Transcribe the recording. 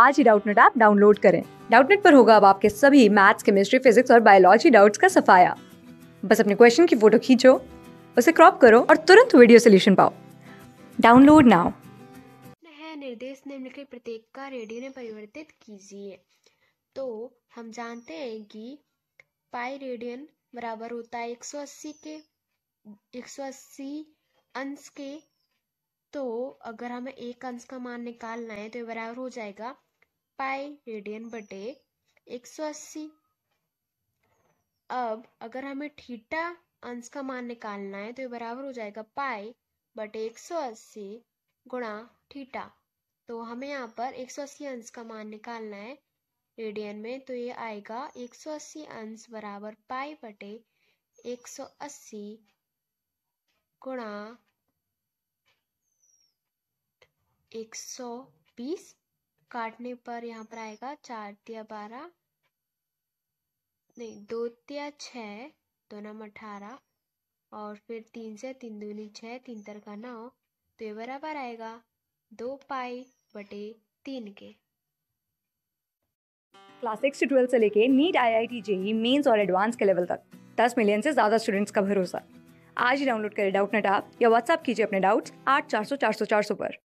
आज ही Doubtnet app download करें डाउटनेट पर होगा अब आपके सभी मैथ्स केमिस्ट्री फिजिक्स और बायोलॉजी डाउट्स का सफाया बस अपने क्वेश्चन की फोटो खींचो उसे क्रॉप करो और तुरंत वीडियो सोल्यूशन पाओ डाउनलोड नाउ निर्देश निम्नलिखित प्रत्येक का रेडियो में परिवर्तित कीजिए तो हम जानते हैं कि पाई रेडियन बराबर होता है 180 के 180 अंश के तो अगर हमें एक अंश का मान निकालना है तो ये बराबर हो जाएगा पाई रेडियन बटे एक सौ अस्सी अब अगर हमें थीटा अंश का मान निकालना है तो ये बराबर हो जाएगा पाई बटे एक सौ अस्सी गुणा ठीटा तो हमें यहाँ पर एक सौ अस्सी अंश का मान निकालना है रेडियन में तो ये आएगा एक सौ अस्सी अंश बराबर पाई बटे एक सौ अस्सी गुणा एक सौ बीस काटने पर यहाँ पर आएगा चार तिया बारह नहीं दो तिया छ दो नम अठारह और फिर तीन से तीन दूनी छः तीन तर का नौ तो ये बराबर आएगा दो पाई बटे तीन के क्लास सिक्स टू ट्वेल्थ से लेके NEET I I T JEE mains और एडवांस के लेवल तक दस मिलियन से ज़्यादा स्टूडेंट्स का भरोसा आज ही डाउनलोड करें डाउट नेट ऐप या व्हाट्सअप कीजिए अपने डाउट्स आठ चार सौ चार सौ चार सौ पर